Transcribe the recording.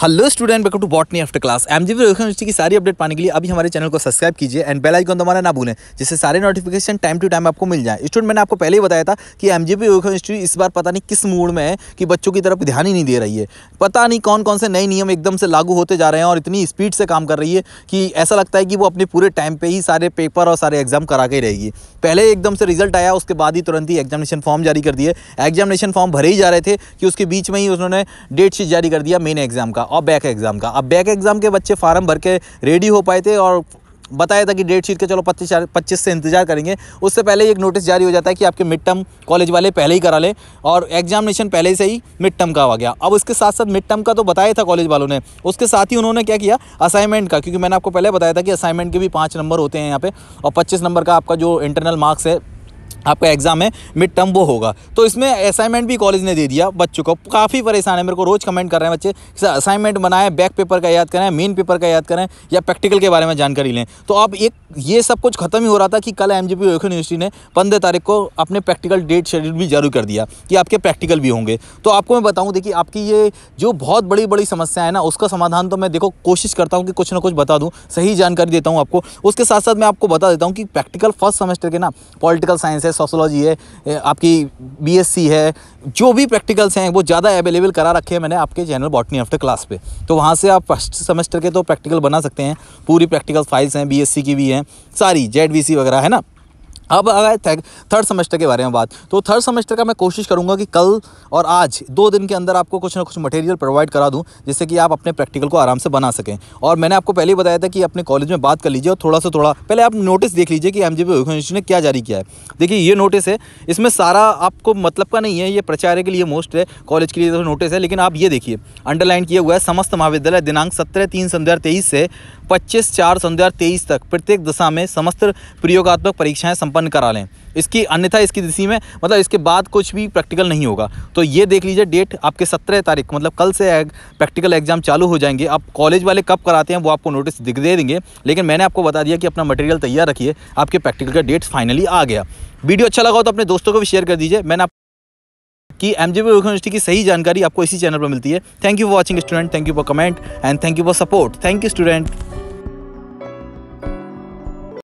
hello student welcome to botany after class M G university की सारी update पाने के लिए अभी हमारे चैनल को सब्सक्राइब कीजिए एंड बेल आइकन दबाना ना भूलें जिससे सारे नोटिफिकेशन टाइम टू टाइम आपको मिल जाए स्टूडेंट मैंने आपको पहले ही बताया था कि एम जी यूनिवर्सिटी इस बार पता नहीं किस मूड में है कि बच्चों की तरफ ध्यान ही नहीं दे रही है पता नहीं कौन कौन से नए नियम एकदम से लागू होते जा रहे हैं और इतनी स्पीड से काम कर रही है कि ऐसा लगता है कि वो अपने पूरे टाइम पर ही सारे पेपर और सारे एग्जाम करा के रहेगी पहले एकदम से रिजल्ट आया उसके बाद ही तुरंत ही एग्जामिनेशन फॉर्म जारी कर दिए एग्जामिनेशन फॉर्म भरे ही जा रहे थे कि उसके बीच में ही उन्होंने डेट शीट जारी कर दिया मेन एग्जाम का का और बैक एग्ज़ाम का अब बैक एग्ज़ाम के बच्चे फार्म भर के रेडी हो पाए थे और बताया था कि डेट शीट के चलो पच्चीस पच्चीस से इंतजार करेंगे उससे पहले एक नोटिस जारी हो जाता है कि आपके मिड टर्म कॉलेज वाले पहले ही करा लें और एग्जामिनेशन पहले से ही मिड टर्म का आ गया अब उसके साथ साथ मिड टर्म का तो बताया था कॉलेज वालों ने उसके साथ ही उन्होंने क्या किया असाइनमेंट का क्योंकि मैंने आपको पहले बताया था कि असाइनमेंट के भी पाँच नंबर होते हैं यहाँ पर और पच्चीस नंबर का आपका जो इंटरनल मार्क्स है आपका एग्ज़ाम है मिड टर्म वो होगा तो इसमें असाइनमेंट भी कॉलेज ने दे दिया बच्चों को काफ़ी परेशान है मेरे को रोज़ कमेंट कर रहे हैं बच्चे असाइनमेंट बनाएं बैक पेपर का याद करें मेन पेपर का याद करें या प्रैक्टिकल के बारे में जानकारी लें तो अब एक ये सब कुछ खत्म ही हो रहा था कि कल एम जी यूनिवर्सिटी ने पंद्रह तारीख को अपने प्रैक्टिकल डेट शेड्यूल भी जारी कर दिया कि आपके प्रैक्टिकल भी होंगे तो आपको मैं बताऊँ देखिए आपकी ये जो बहुत बड़ी बड़ी समस्या है ना उसका समाधान तो मैं देखो कोशिश करता हूँ कि कुछ ना कुछ बता दूँ सही जानकारी देता हूँ आपको उसके साथ साथ मैं आपको बता देता हूँ कि प्रैक्टिकल फर्स्ट सेमेस्टर के ना पॉलिटिकल साइंस है है सोशोलॉजी है आपकी बीएससी है जो भी प्रैक्टिकल्स हैं वो ज़्यादा अवेलेबल करा रखे हैं मैंने आपके चैनल बॉटनी आफ्टर क्लास पे तो वहाँ से आप फर्स्ट सेमेस्टर के तो प्रैक्टिकल बना सकते हैं पूरी प्रैक्टिकल फाइल्स हैं बी की भी हैं सारी जेड वगैरह है ना अब अगर थर्ड सेमेस्टर के बारे में बात तो थर्ड सेमेस्टर का मैं कोशिश करूंगा कि कल और आज दो दिन के अंदर आपको कुछ ना कुछ मटेरियल प्रोवाइड करा दूँ जिससे कि आप अपने प्रैक्टिकल को आराम से बना सकें और मैंने आपको पहले ही बताया था कि अपने कॉलेज में बात कर लीजिए और थोड़ा सा थोड़ा पहले आप नोटिस देख लीजिए कि एम जी ने क्या जारी किया है देखिए ये नोटिस है इसमें सारा आपको मतलब का नहीं है ये प्रचार के लिए मोस्ट है कॉलेज के लिए नोटिस है लेकिन आप ये देखिए अंडरलाइन किया हुआ है समस्त महाविद्यालय दिनांक सत्रह तीन से पच्चीस चार दो हज़ार तेईस तक प्रत्येक दशा में समस्त प्रयोगात्मक परीक्षाएं संपन्न करा लें इसकी अन्यथा इसकी दिशी में मतलब इसके बाद कुछ भी प्रैक्टिकल नहीं होगा तो ये देख लीजिए डेट आपके सत्रह तारीख मतलब कल से प्रैक्टिकल एग्जाम चालू हो जाएंगे आप कॉलेज वाले कब कराते हैं वो आपको नोटिस दिख दे देंगे लेकिन मैंने आपको बता दिया कि अपना मटेरियल तैयार रखिए आपके प्रैक्टिकल का डेट फाइनली आ गया वीडियो अच्छा लगा हो तो अपने दोस्तों को भी शेयर कर दीजिए मैंने आप कि एम जी यूनिवर्सिटी की सही जानकारी आपको इसी चैनल पर मिलती है thank you for watching student thank you for comment and thank you for support thank you student